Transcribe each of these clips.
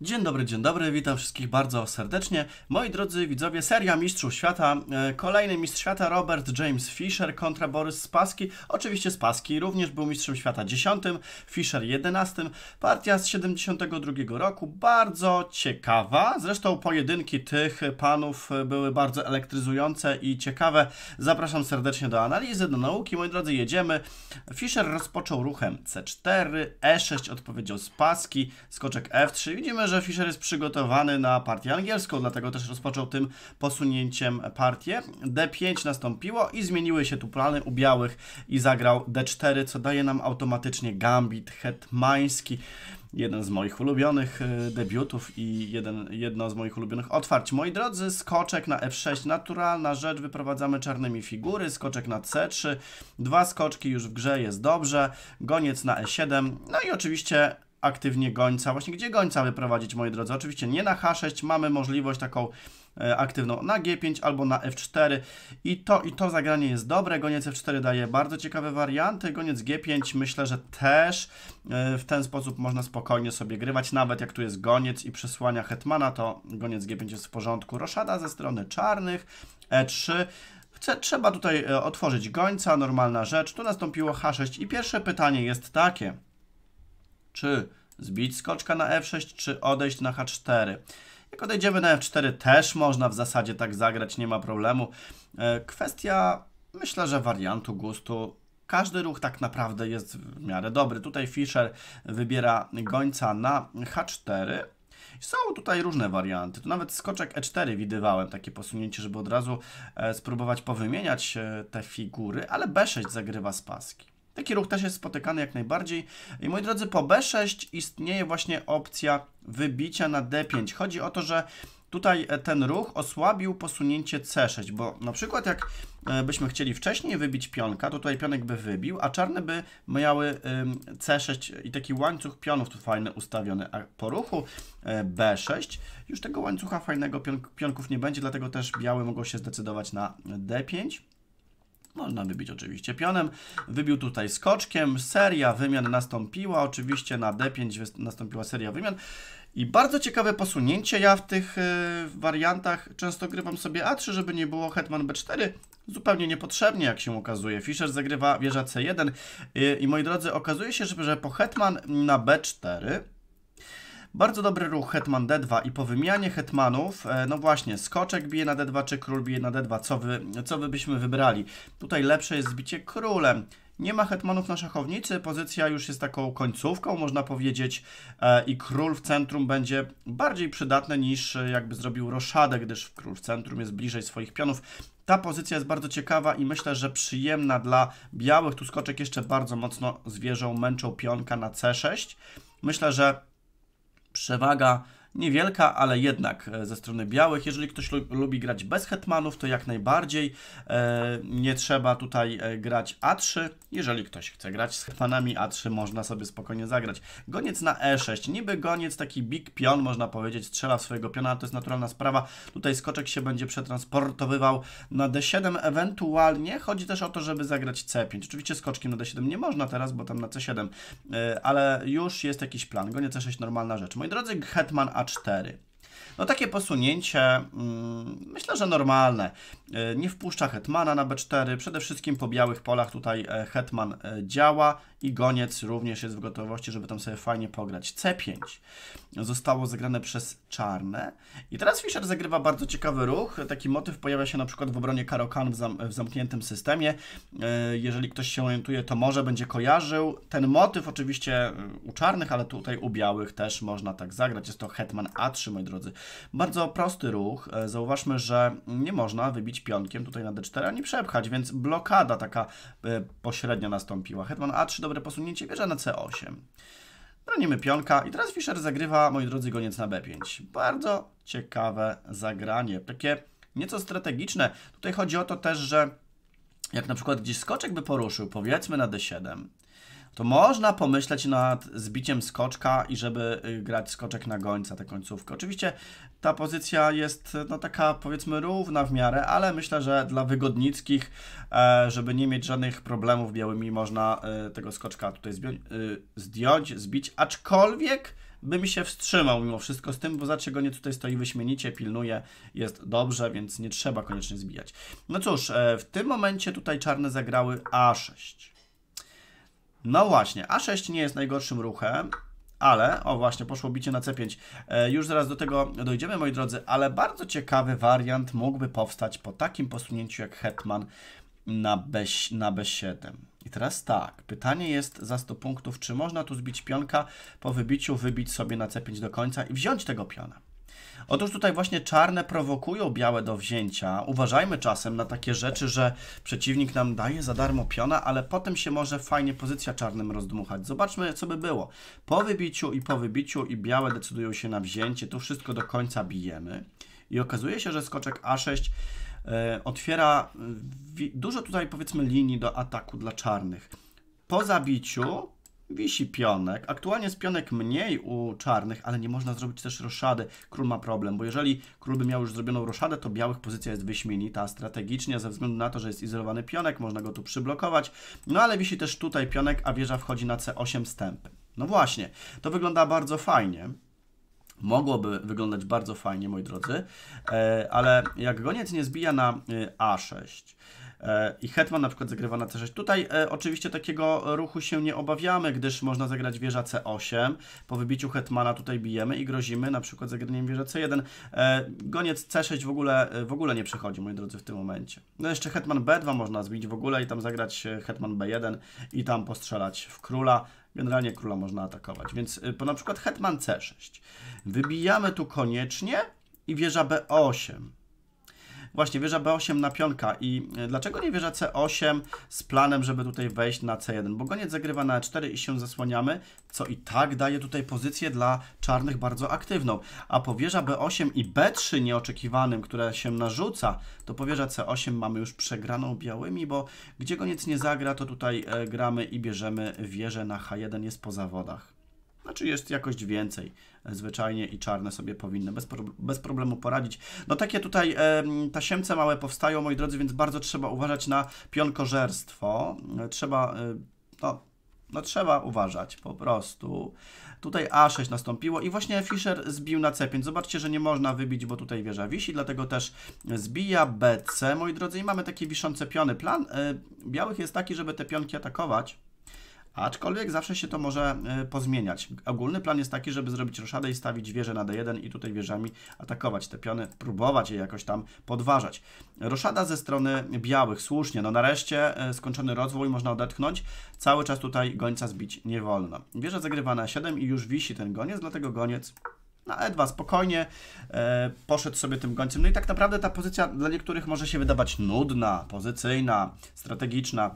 Dzień dobry, dzień dobry, witam wszystkich bardzo serdecznie. Moi drodzy widzowie, seria Mistrzów Świata, e, kolejny Mistrz Świata Robert James Fisher kontra Borys Spaski. Oczywiście Spaski również był Mistrzem Świata 10, Fisher 11. Partia z 72 roku, bardzo ciekawa. Zresztą pojedynki tych panów były bardzo elektryzujące i ciekawe. Zapraszam serdecznie do analizy, do nauki. Moi drodzy, jedziemy. Fisher rozpoczął ruchem C4, E6 odpowiedział Spaski, skoczek F3. Widzimy Wiemy, że Fischer jest przygotowany na partię angielską, dlatego też rozpoczął tym posunięciem partię. D5 nastąpiło i zmieniły się tu plany u białych i zagrał D4, co daje nam automatycznie gambit hetmański jeden z moich ulubionych y, debiutów i jeden, jedno z moich ulubionych otwarć. Moi drodzy, skoczek na F6, naturalna rzecz, wyprowadzamy czarnymi figury, skoczek na C3, dwa skoczki już w grze, jest dobrze, goniec na E7, no i oczywiście aktywnie gońca. Właśnie gdzie gońca wyprowadzić, moi drodzy? Oczywiście nie na H6, mamy możliwość taką e, aktywną na G5 albo na F4 i to, i to zagranie jest dobre, goniec F4 daje bardzo ciekawe warianty, goniec G5 myślę, że też e, w ten sposób można spokojnie sobie grywać, nawet jak tu jest goniec i przesłania hetmana, to goniec G5 jest w porządku, roszada ze strony czarnych, E3, Trzeba tutaj e, otworzyć gońca, normalna rzecz. Tu nastąpiło H6 i pierwsze pytanie jest takie czy zbić skoczka na f6, czy odejść na h4. Jak odejdziemy na f4 też można w zasadzie tak zagrać, nie ma problemu. E, kwestia, myślę, że wariantu gustu. Każdy ruch tak naprawdę jest w miarę dobry. Tutaj Fischer wybiera gońca na h4. Są tutaj różne warianty. Tu nawet skoczek E4 widywałem takie posunięcie, żeby od razu e, spróbować powymieniać e, te figury, ale B6 zagrywa z paski. Taki ruch też jest spotykany jak najbardziej. I moi drodzy, po B6 istnieje właśnie opcja wybicia na D5. Chodzi o to, że tutaj e, ten ruch osłabił posunięcie C6, bo na przykład jak e, byśmy chcieli wcześniej wybić pionka, to tutaj pionek by wybił, a czarne by miały C6 i taki łańcuch pionów tu fajny ustawiony, a po ruchu e, B6 już tego łańcucha fajnego pionków nie będzie, dlatego też białe mogą się zdecydować na D5. Można wybić oczywiście pionem. Wybił tutaj skoczkiem. Seria wymian nastąpiła. Oczywiście na D5 nastąpiła seria wymian. I bardzo ciekawe posunięcie. Ja w tych e, wariantach często grywam sobie A3, żeby nie było hetman B4. Zupełnie niepotrzebnie, jak się okazuje. Fischer zagrywa wieża C1. I, e, i moi drodzy, okazuje się, że po hetman na B4 bardzo dobry ruch hetman d2 i po wymianie hetmanów, e, no właśnie, skoczek bije na d2 czy król bije na d2, co, wy, co wy byśmy wybrali? Tutaj lepsze jest zbicie królem. Nie ma hetmanów na szachownicy, pozycja już jest taką końcówką, można powiedzieć, e, i król w centrum będzie bardziej przydatny niż e, jakby zrobił roszadę, gdyż król w centrum jest bliżej swoich pionów. Ta pozycja jest bardzo ciekawa i myślę, że przyjemna dla białych. Tu skoczek jeszcze bardzo mocno zwierzą męczą pionka na c6. Myślę, że przewaga niewielka, ale jednak e, ze strony białych. Jeżeli ktoś lubi grać bez hetmanów, to jak najbardziej e, nie trzeba tutaj e, grać A3. Jeżeli ktoś chce grać z hetmanami A3, można sobie spokojnie zagrać. Goniec na E6, niby goniec, taki big pion, można powiedzieć, strzela swojego piona, to jest naturalna sprawa. Tutaj skoczek się będzie przetransportowywał na D7, ewentualnie chodzi też o to, żeby zagrać C5. Oczywiście skoczkiem na D7 nie można teraz, bo tam na C7, ale już jest jakiś plan. Goniec C6 normalna rzecz. Moi drodzy, hetman A A4 No takie posunięcie, mm, myślę, że normalne. E, nie wpuszcza hetmana na b4, przede wszystkim po białych polach tutaj e, hetman e, działa i goniec również jest w gotowości, żeby tam sobie fajnie pograć. c5 zostało zagrane przez czarne i teraz Fischer zagrywa bardzo ciekawy ruch. Taki motyw pojawia się na przykład w obronie karokan w, zam w zamkniętym systemie. Jeżeli ktoś się orientuje, to może będzie kojarzył. Ten motyw oczywiście u czarnych, ale tutaj u białych też można tak zagrać. Jest to hetman a3, moi drodzy. Bardzo prosty ruch. E, zauważmy, że nie można wybić pionkiem tutaj na d4 ani przepchać, więc blokada taka e, pośrednia nastąpiła. Hetman a3, dobre posunięcie, wieża na c8. Bronimy pionka i teraz Fischer zagrywa, moi drodzy, goniec na b5. Bardzo ciekawe zagranie. Takie nieco strategiczne. Tutaj chodzi o to też, że jak na przykład gdzieś skoczek by poruszył, powiedzmy na d7, to można pomyśleć nad zbiciem skoczka i żeby y, grać skoczek na gońca, tę końcówkę. Oczywiście ta pozycja jest y, no, taka powiedzmy równa w miarę, ale myślę, że dla wygodnickich, e, żeby nie mieć żadnych problemów białymi, można e, tego skoczka tutaj y, zdjąć, zbić, aczkolwiek bym się wstrzymał mimo wszystko z tym, bo znaczy go nie tutaj stoi wyśmienicie, pilnuje, jest dobrze, więc nie trzeba koniecznie zbijać. No cóż, e, w tym momencie tutaj czarne zagrały A6. No właśnie, A6 nie jest najgorszym ruchem, ale, o właśnie, poszło bicie na C5. E, już zaraz do tego dojdziemy, moi drodzy, ale bardzo ciekawy wariant mógłby powstać po takim posunięciu jak Hetman na, B, na B7. I teraz tak, pytanie jest za 100 punktów, czy można tu zbić pionka, po wybiciu wybić sobie na C5 do końca i wziąć tego piona. Otóż tutaj właśnie czarne prowokują białe do wzięcia. Uważajmy czasem na takie rzeczy, że przeciwnik nam daje za darmo piona, ale potem się może fajnie pozycja czarnym rozdmuchać. Zobaczmy, co by było. Po wybiciu i po wybiciu i białe decydują się na wzięcie. Tu wszystko do końca bijemy. I okazuje się, że skoczek A6 e, otwiera e, dużo tutaj powiedzmy linii do ataku dla czarnych. Po zabiciu wisi pionek. Aktualnie jest pionek mniej u czarnych, ale nie można zrobić też roszady. Król ma problem, bo jeżeli król by miał już zrobioną roszadę, to białych pozycja jest wyśmienita strategicznie, ze względu na to, że jest izolowany pionek, można go tu przyblokować. No ale wisi też tutaj pionek, a wieża wchodzi na C8 stępy. No właśnie, to wygląda bardzo fajnie. Mogłoby wyglądać bardzo fajnie, moi drodzy, e, ale jak goniec nie zbija na y, A6, E, i Hetman na przykład zagrywa na C6. Tutaj e, oczywiście takiego ruchu się nie obawiamy, gdyż można zagrać wieża C8. Po wybiciu Hetmana tutaj bijemy i grozimy na przykład zagraniem wieża C1. E, goniec C6 w ogóle, e, w ogóle nie przechodzi, moi drodzy, w tym momencie. No jeszcze Hetman B2 można zbić w ogóle i tam zagrać e, Hetman B1 i tam postrzelać w króla. Generalnie króla można atakować, więc po na przykład Hetman C6. Wybijamy tu koniecznie i wieża B8. Właśnie, wieża B8 na pionka i e, dlaczego nie wieża C8 z planem, żeby tutaj wejść na C1? Bo goniec zagrywa na E4 i się zasłaniamy, co i tak daje tutaj pozycję dla czarnych bardzo aktywną. A po wieża B8 i B3 nieoczekiwanym, które się narzuca, to po wieża C8 mamy już przegraną białymi, bo gdzie goniec nie zagra, to tutaj e, gramy i bierzemy wieżę na H1, jest po zawodach. Znaczy jest jakość więcej zwyczajnie i czarne sobie powinny bez, pro, bez problemu poradzić. No takie tutaj e, tasiemce małe powstają, moi drodzy, więc bardzo trzeba uważać na pionkożerstwo. Trzeba, e, no, no trzeba uważać po prostu. Tutaj A6 nastąpiło i właśnie Fischer zbił na C5. Zobaczcie, że nie można wybić, bo tutaj wieża wisi, dlatego też zbija BC, moi drodzy, i mamy takie wiszące piony. Plan e, białych jest taki, żeby te pionki atakować Aczkolwiek zawsze się to może e, pozmieniać. Ogólny plan jest taki, żeby zrobić roszadę i stawić wieżę na D1 i tutaj wieżami atakować te piony, próbować je jakoś tam podważać. Roszada ze strony białych, słusznie, no nareszcie e, skończony rozwój, można odetchnąć. Cały czas tutaj gońca zbić nie wolno. Wieża zagrywa na 7 i już wisi ten goniec, dlatego goniec na E2 spokojnie e, poszedł sobie tym gońcem. No i tak naprawdę ta pozycja dla niektórych może się wydawać nudna, pozycyjna, strategiczna,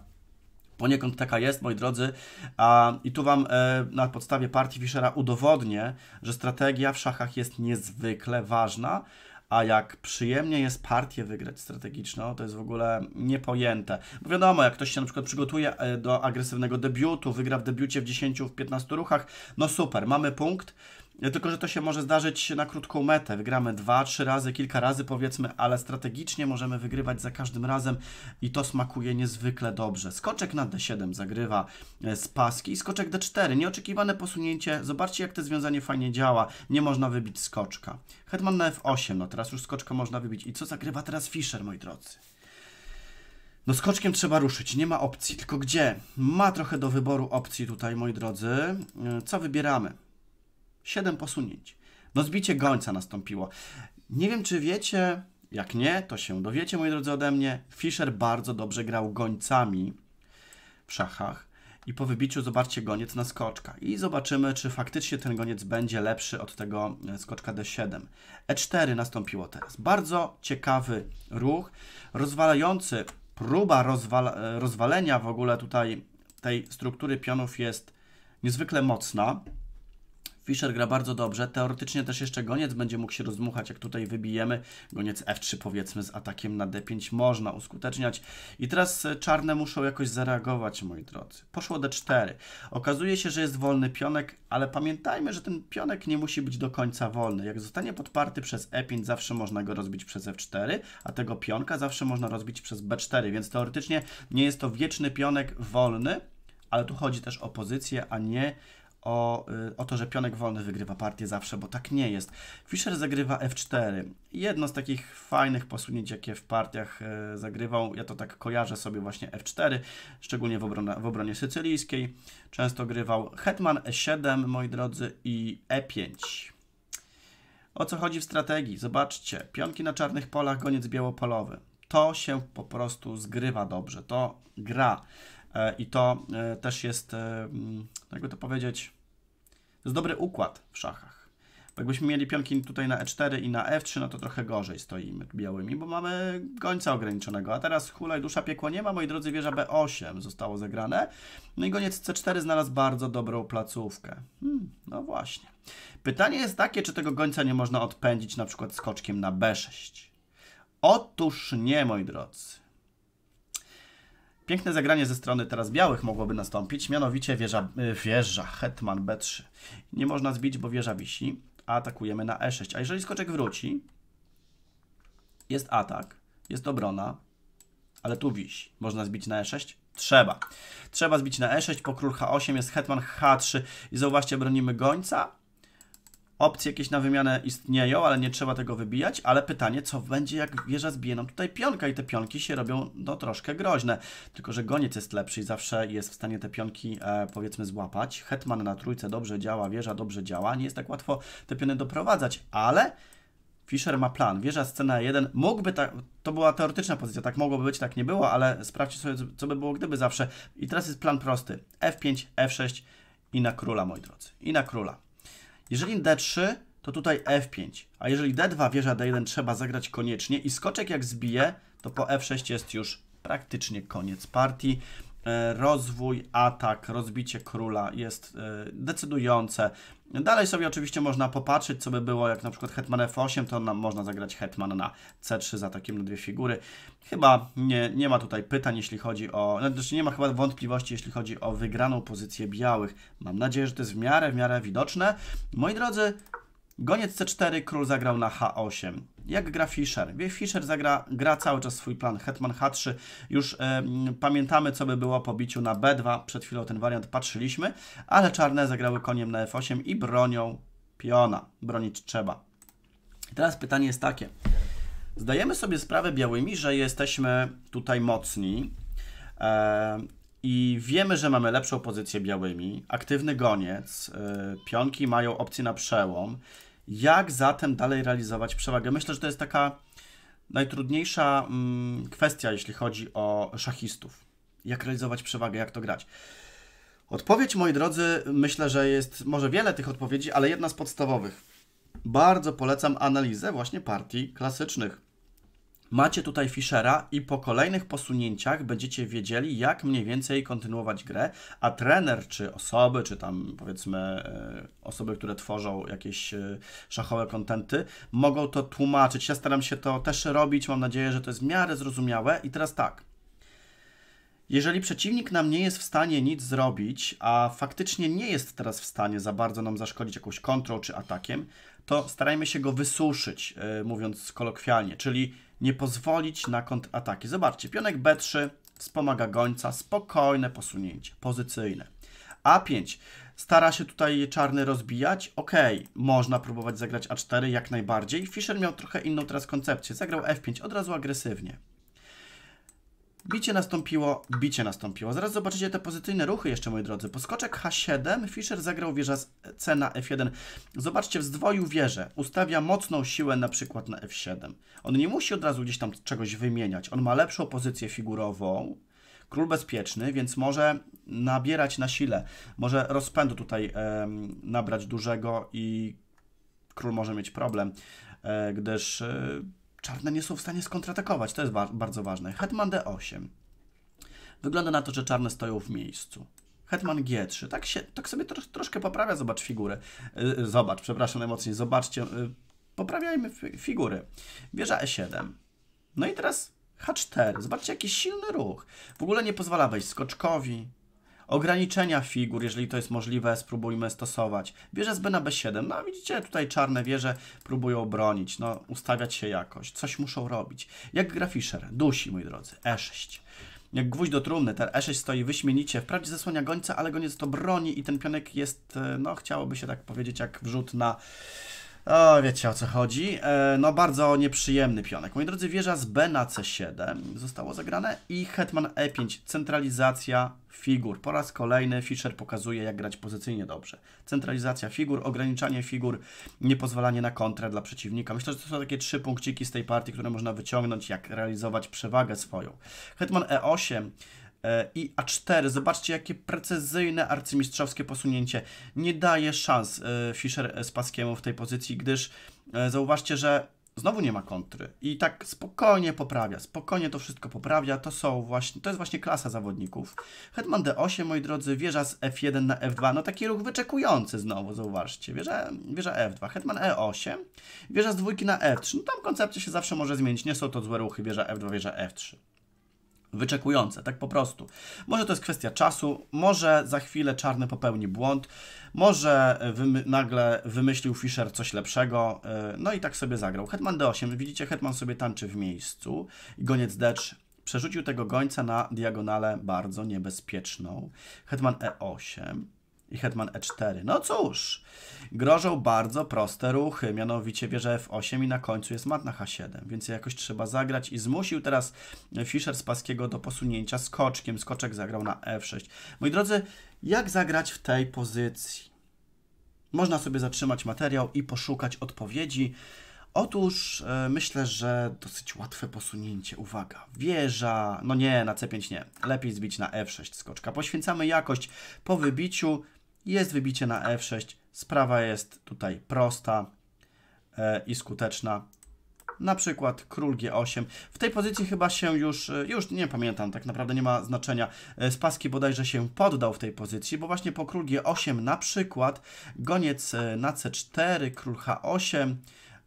Poniekąd taka jest, moi drodzy. A, I tu Wam e, na podstawie partii Fischera udowodnię, że strategia w szachach jest niezwykle ważna, a jak przyjemnie jest partię wygrać strategiczną, to jest w ogóle niepojęte. Bo wiadomo, jak ktoś się na przykład przygotuje e, do agresywnego debiutu, wygra w debiucie w 10-15 ruchach, no super, mamy punkt, E, tylko, że to się może zdarzyć na krótką metę. Wygramy dwa, trzy razy, kilka razy powiedzmy, ale strategicznie możemy wygrywać za każdym razem i to smakuje niezwykle dobrze. Skoczek na D7 zagrywa e, z paski i skoczek D4. Nieoczekiwane posunięcie. Zobaczcie, jak to związanie fajnie działa. Nie można wybić skoczka. Hetman na F8. No teraz już skoczka można wybić. I co zagrywa teraz Fischer, moi drodzy? No skoczkiem trzeba ruszyć, nie ma opcji. Tylko gdzie? Ma trochę do wyboru opcji tutaj, moi drodzy. E, co wybieramy? 7 posunięć. No zbicie gońca nastąpiło. Nie wiem, czy wiecie, jak nie, to się dowiecie, moi drodzy, ode mnie. Fischer bardzo dobrze grał gońcami w szachach. I po wybiciu zobaczcie goniec na skoczka. I zobaczymy, czy faktycznie ten goniec będzie lepszy od tego e, skoczka D7. E4 nastąpiło teraz. Bardzo ciekawy ruch, rozwalający, próba rozwala, e, rozwalenia w ogóle tutaj tej struktury pionów jest niezwykle mocna. Fischer gra bardzo dobrze. Teoretycznie też jeszcze goniec będzie mógł się rozmuchać, jak tutaj wybijemy. Goniec F3 powiedzmy z atakiem na D5 można uskuteczniać. I teraz e, czarne muszą jakoś zareagować, moi drodzy. Poszło D4. Okazuje się, że jest wolny pionek, ale pamiętajmy, że ten pionek nie musi być do końca wolny. Jak zostanie podparty przez E5, zawsze można go rozbić przez F4, a tego pionka zawsze można rozbić przez B4, więc teoretycznie nie jest to wieczny pionek wolny, ale tu chodzi też o pozycję, a nie o, y, o to, że pionek wolny wygrywa partię zawsze, bo tak nie jest. Fischer zagrywa f4. Jedno z takich fajnych posunięć, jakie w partiach y, zagrywał, ja to tak kojarzę sobie właśnie f4, szczególnie w, obrona, w obronie sycylijskiej. Często grywał hetman e7, moi drodzy, i e5. O co chodzi w strategii? Zobaczcie, pionki na czarnych polach, goniec białopolowy. To się po prostu zgrywa dobrze, to gra. E, i to e, też jest, e, mm, no jakby to powiedzieć, to jest dobry układ w szachach. Bo jakbyśmy mieli pionki tutaj na e4 i na f3, no to trochę gorzej stoimy białymi, bo mamy gońca ograniczonego. A teraz hulaj, dusza, piekło nie ma, moi drodzy, wieża b8 zostało zegrane. No i goniec c4 znalazł bardzo dobrą placówkę. Hmm, no właśnie. Pytanie jest takie, czy tego gońca nie można odpędzić na przykład skoczkiem na b6. Otóż nie, moi drodzy. Piękne zagranie ze strony teraz białych mogłoby nastąpić, mianowicie wieża, y, wieża hetman b3. Nie można zbić, bo wieża wisi, a atakujemy na e6. A jeżeli skoczek wróci, jest atak, jest obrona, ale tu wisi. Można zbić na e6? Trzeba. Trzeba zbić na e6, po król h8 jest hetman h3 i zauważcie, bronimy gońca, opcje jakieś na wymianę istnieją, ale nie trzeba tego wybijać, ale pytanie, co będzie, jak wieża zbije nam tutaj pionka i te pionki się robią, no, troszkę groźne. Tylko, że goniec jest lepszy i zawsze jest w stanie te pionki, e, powiedzmy, złapać. Hetman na trójce dobrze działa, wieża dobrze działa, nie jest tak łatwo te piony doprowadzać, ale... Fischer ma plan. Wieża scena 1 mógłby tak. To była teoretyczna pozycja, tak mogłoby być, tak nie było, ale sprawdźcie sobie, co by było, gdyby zawsze. I teraz jest plan prosty: F5, F6 i na króla, moi drodzy. I na króla. Jeżeli D3, to tutaj F5. A jeżeli D2 wieża D1 trzeba zagrać koniecznie i skoczek jak zbije, to po F6 jest już praktycznie koniec partii. E, rozwój, atak, rozbicie króla jest e, decydujące. Dalej sobie oczywiście można popatrzeć, co by było, jak na przykład hetman f8, to można zagrać hetman na c3 z atakiem na dwie figury. Chyba nie, nie ma tutaj pytań, jeśli chodzi o... No, znaczy nie ma chyba wątpliwości, jeśli chodzi o wygraną pozycję białych. Mam nadzieję, że to jest w miarę, w miarę widoczne. Moi drodzy, goniec c4, król zagrał na h8. Jak gra Fischer? Fischer zagra, gra cały czas swój plan. Hetman H3. Już e, pamiętamy, co by było po biciu na B2. Przed chwilą ten wariant patrzyliśmy, ale czarne zagrały koniem na F8 i bronią piona. Bronić trzeba. Teraz pytanie jest takie. Zdajemy sobie sprawę białymi, że jesteśmy tutaj mocni e, i wiemy, że mamy lepszą pozycję białymi. Aktywny goniec, e, pionki mają opcję na przełom. Jak zatem dalej realizować przewagę? Myślę, że to jest taka najtrudniejsza mm, kwestia, jeśli chodzi o szachistów. Jak realizować przewagę, jak to grać? Odpowiedź, moi drodzy, myślę, że jest może wiele tych odpowiedzi, ale jedna z podstawowych. Bardzo polecam analizę właśnie partii klasycznych. Macie tutaj Fischera i po kolejnych posunięciach będziecie wiedzieli, jak mniej więcej kontynuować grę, a trener, czy osoby, czy tam powiedzmy e, osoby, które tworzą jakieś e, szachowe kontenty, mogą to tłumaczyć. Ja staram się to też robić, mam nadzieję, że to jest w miarę zrozumiałe. I teraz tak, jeżeli przeciwnik nam nie jest w stanie nic zrobić, a faktycznie nie jest teraz w stanie za bardzo nam zaszkodzić jakąś kontrą czy atakiem, to starajmy się go wysuszyć, e, mówiąc kolokwialnie, czyli nie pozwolić na kontrataki. Zobaczcie, pionek B3 wspomaga gońca, spokojne posunięcie, pozycyjne. A5 stara się tutaj czarny rozbijać. Ok, można próbować zagrać A4 jak najbardziej. Fischer miał trochę inną teraz koncepcję. Zagrał F5 od razu agresywnie. Bicie nastąpiło, bicie nastąpiło. Zaraz zobaczycie te pozytywne ruchy jeszcze, moi drodzy. Poskoczek H7, Fischer zagrał wieża C na F1. Zobaczcie, wzdwoił wieżę. Ustawia mocną siłę na przykład na F7. On nie musi od razu gdzieś tam czegoś wymieniać. On ma lepszą pozycję figurową. Król bezpieczny, więc może nabierać na sile. Może rozpędu tutaj e, nabrać dużego i król może mieć problem, e, gdyż... E, czarne nie są w stanie skontratakować. To jest wa bardzo ważne. Hetman D8. Wygląda na to, że czarne stoją w miejscu. Hetman G3. Tak, się, tak sobie tro troszkę poprawia, zobacz figurę. Yy, zobacz, przepraszam najmocniej, zobaczcie. Yy, poprawiajmy figury. Wieża E7. No i teraz H4. Zobaczcie, jaki silny ruch. W ogóle nie pozwala wejść skoczkowi. Ograniczenia figur, jeżeli to jest możliwe, spróbujmy stosować. Wieże z b na B7, no widzicie, tutaj czarne wieże próbują bronić, no ustawiać się jakoś, coś muszą robić. Jak gra Fischer, dusi, moi drodzy, E6 jak gwóźdź do trumny. Ten E6 stoi wyśmienicie, wprawdzie zasłania gońca, ale go nieco to broni i ten pionek jest, e, no chciałoby się tak powiedzieć, jak wrzut na o, wiecie o co chodzi. E, no bardzo nieprzyjemny pionek. Moi drodzy, wieża z B na C7 zostało zagrane i hetman E5, centralizacja figur. Po raz kolejny Fischer pokazuje, jak grać pozycyjnie dobrze. Centralizacja figur, ograniczanie figur, niepozwalanie na kontrę dla przeciwnika. Myślę, że to są takie trzy punkciki z tej partii, które można wyciągnąć, jak realizować przewagę swoją. Hetman E8, E, i A4. Zobaczcie, jakie precyzyjne arcymistrzowskie posunięcie. Nie daje szans e, Fischer Paskiemu w tej pozycji, gdyż e, zauważcie, że znowu nie ma kontry i tak spokojnie poprawia, spokojnie to wszystko poprawia, to są właśnie, to jest właśnie klasa zawodników. Hetman D8, moi drodzy, wieża z F1 na F2, no taki ruch wyczekujący znowu, zauważcie, wieża, wieża F2, Hetman E8, wieża z dwójki na F3, no tam koncepcja się zawsze może zmienić, nie są to złe ruchy, wieża F2, wieża F3 wyczekujące, tak po prostu. Może to jest kwestia czasu, może za chwilę czarny popełni błąd, może e, wymy nagle wymyślił Fischer coś lepszego, yy, no i tak sobie zagrał. Hetman D8, widzicie, Hetman sobie tańczy w miejscu, goniec D3 przerzucił tego gońca na diagonalę bardzo niebezpieczną. Hetman E8, i hetman e4. No cóż, grożą bardzo proste ruchy, mianowicie wieża f8 i na końcu jest mat na h7, więc jakoś trzeba zagrać i zmusił teraz Fischer paskiego do posunięcia skoczkiem. Skoczek zagrał na f6. Moi drodzy, jak zagrać w tej pozycji? Można sobie zatrzymać materiał i poszukać odpowiedzi. Otóż yy, myślę, że dosyć łatwe posunięcie. Uwaga, wieża. No nie, na C5 nie. Lepiej zbić na F6 skoczka. Poświęcamy jakość po wybiciu. Jest wybicie na F6. Sprawa jest tutaj prosta e, i skuteczna. Na przykład król G8. W tej pozycji chyba się już, e, już nie pamiętam, tak naprawdę nie ma znaczenia. E, Spaski bodajże się poddał w tej pozycji, bo właśnie po król G8 na przykład goniec na C4, król H8,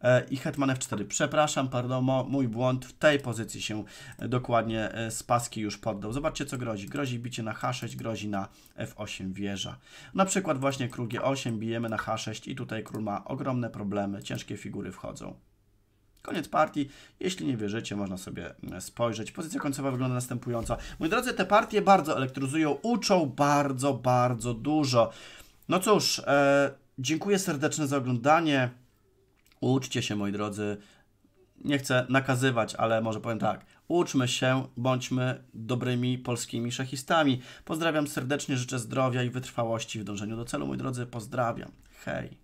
E, i hetman f4. Przepraszam, pardon, mój błąd. W tej pozycji się e, dokładnie e, z paski już poddał. Zobaczcie, co grozi. Grozi bicie na h6, grozi na f8 wieża. Na przykład właśnie król g8, bijemy na h6 i tutaj król ma ogromne problemy, ciężkie figury wchodzą. Koniec partii. Jeśli nie wierzycie, można sobie mm, spojrzeć. Pozycja końcowa wygląda następująco. Moi drodzy, te partie bardzo elektryzują, uczą bardzo, bardzo dużo. No cóż, e, dziękuję serdecznie za oglądanie. Uczcie się, moi drodzy. Nie chcę nakazywać, ale może powiem tak. Uczmy się, bądźmy dobrymi polskimi szachistami. Pozdrawiam serdecznie, życzę zdrowia i wytrwałości w dążeniu do celu, moi drodzy. Pozdrawiam. Hej.